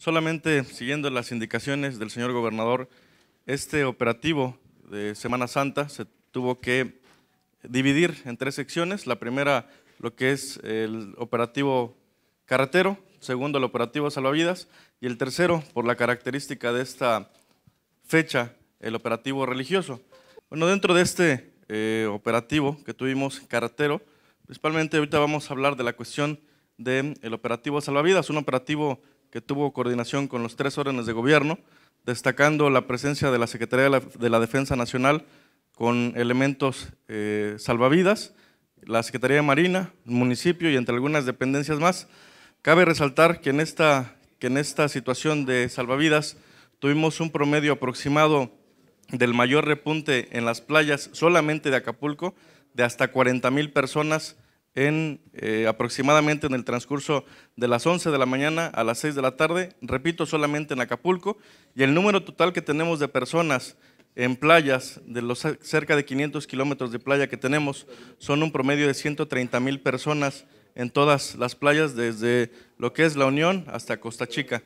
Solamente siguiendo las indicaciones del señor gobernador, este operativo de Semana Santa se tuvo que dividir en tres secciones. La primera, lo que es el operativo carretero, segundo, el operativo salvavidas, y el tercero, por la característica de esta fecha, el operativo religioso. Bueno, dentro de este eh, operativo que tuvimos carretero, principalmente ahorita vamos a hablar de la cuestión del de operativo salvavidas, un operativo que tuvo coordinación con los tres órdenes de gobierno, destacando la presencia de la Secretaría de la, Defensa Nacional con elementos eh, salvavidas, la Secretaría de Marina, el municipio y entre algunas dependencias más. Cabe resaltar que en esta, que en esta situación de salvavidas tuvimos un promedio aproximado del mayor repunte en las playas solamente de Acapulco, de hasta 40 mil personas eh, aproximadamente en el transcurso de las 11 de la mañana a las 6 de la tarde, repito, solamente en Acapulco, y el número total que tenemos de personas en playas, de los cerca de 500 kilómetros de playa que tenemos, son un promedio de 130 mil personas en todas las playas, desde lo que es La Unión hasta Costa Chica.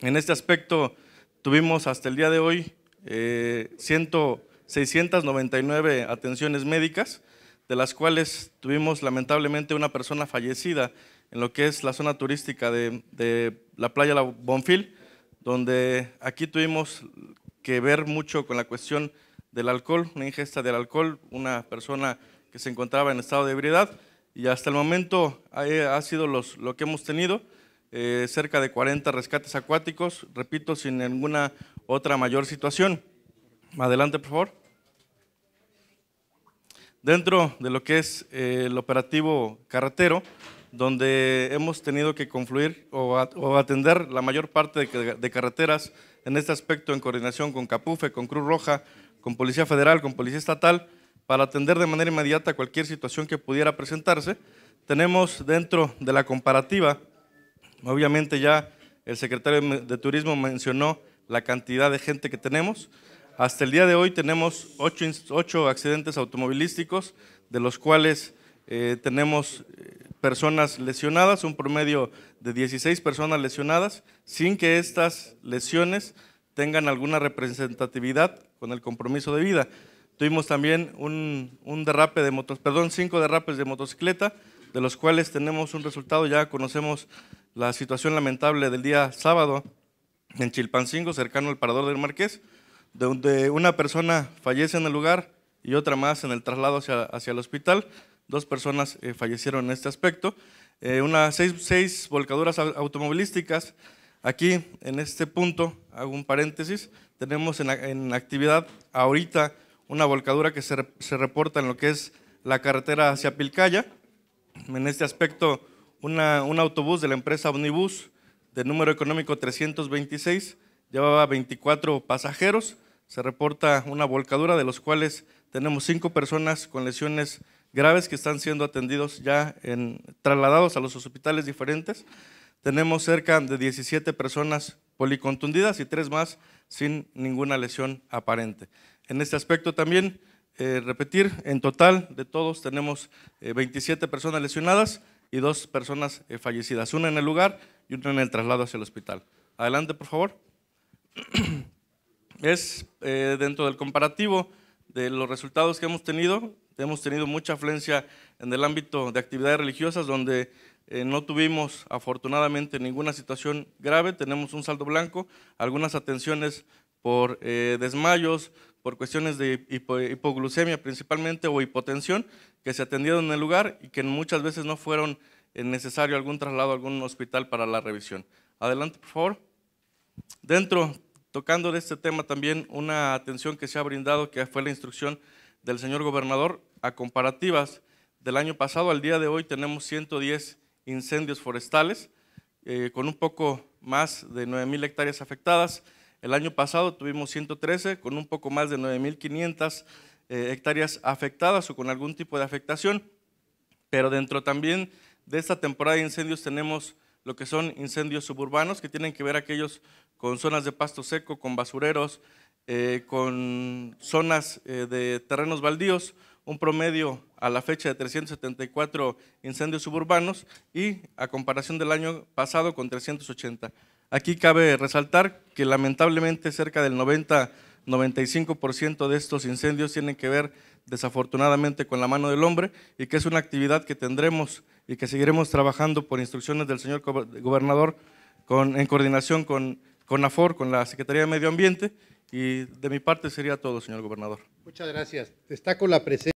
En este aspecto, tuvimos hasta el día de hoy eh, 699 atenciones médicas, de las cuales tuvimos lamentablemente una persona fallecida en lo que es la zona turística de, la playa Bonfil, donde aquí tuvimos que ver mucho con la cuestión del alcohol, una ingesta del alcohol, una persona que se encontraba en estado de ebriedad y hasta el momento ha, sido lo que hemos tenido, eh, cerca de 40 rescates acuáticos, repito, sin ninguna otra mayor situación. Adelante, por favor dentro de lo que es eh, el operativo carretero, donde hemos tenido que confluir o, atender la mayor parte de, de, carreteras en este aspecto en coordinación con Capufe, con Cruz Roja, con Policía Federal, con Policía Estatal, para atender de manera inmediata cualquier situación que pudiera presentarse. Tenemos dentro de la comparativa, obviamente ya el secretario de Turismo mencionó la cantidad de gente que tenemos, hasta el día de hoy tenemos ocho accidentes automovilísticos, de los cuales eh, tenemos eh, personas lesionadas, un promedio de 16 personas lesionadas, sin que estas lesiones tengan alguna representatividad con el compromiso de vida. Tuvimos también un, un derrape de motos, perdón, cinco derrapes de motocicleta, de los cuales tenemos un resultado, ya conocemos la situación lamentable del día sábado en Chilpancingo, cercano al Parador del Marqués, donde una persona fallece en el lugar y otra más en el traslado hacia, hacia el hospital. Dos personas eh, fallecieron en este aspecto. Eh, unas seis, volcaduras automovilísticas. Aquí, en este punto, hago un paréntesis, tenemos en, en actividad ahorita una volcadura que se, se, reporta en lo que es la carretera hacia Pilcaya. En este aspecto, un autobús de la empresa Omnibus de número económico 326 llevaba 24 pasajeros se reporta una volcadura, de los cuales tenemos cinco personas con lesiones graves que están siendo atendidos ya en, trasladados a los hospitales diferentes. Tenemos cerca de 17 personas policontundidas y tres más sin ninguna lesión aparente. En este aspecto también, eh, repetir, en total de todos tenemos 27 eh, personas lesionadas y dos personas eh, fallecidas, una en el lugar y una en el traslado hacia el hospital. Adelante, por favor. es eh, dentro del comparativo de los resultados que hemos tenido. Hemos tenido mucha afluencia en el ámbito de actividades religiosas donde eh, no tuvimos afortunadamente ninguna situación grave, tenemos un saldo blanco, algunas atenciones por eh, desmayos, por cuestiones de hipoglucemia principalmente o hipotensión que se atendieron en el lugar y que muchas veces no fueron necesario algún traslado a algún hospital para la revisión. Adelante, por favor. Dentro tocando de este tema también una atención que se ha brindado, que fue la instrucción del señor gobernador a comparativas del año pasado al día de hoy tenemos 110 incendios forestales eh, con un poco más de 9.000 hectáreas afectadas. El año pasado tuvimos 113 con un poco más de 9.500 eh, hectáreas afectadas o con algún tipo de afectación, pero dentro también de esta temporada de incendios tenemos lo que son incendios suburbanos, que tienen que ver aquellos con zonas de pasto seco, con basureros, eh, con zonas eh, de terrenos baldíos, un promedio a la fecha de 374 incendios suburbanos y a comparación del año pasado con 380. Aquí cabe resaltar que lamentablemente cerca del 90% 95% de estos incendios tienen que ver desafortunadamente con la mano del hombre y que es una actividad que tendremos y que seguiremos trabajando por instrucciones del señor gobernador con, en coordinación con, con AFOR, con la Secretaría de Medio Ambiente y de mi parte sería todo, señor gobernador. Muchas gracias. Destaco la presencia.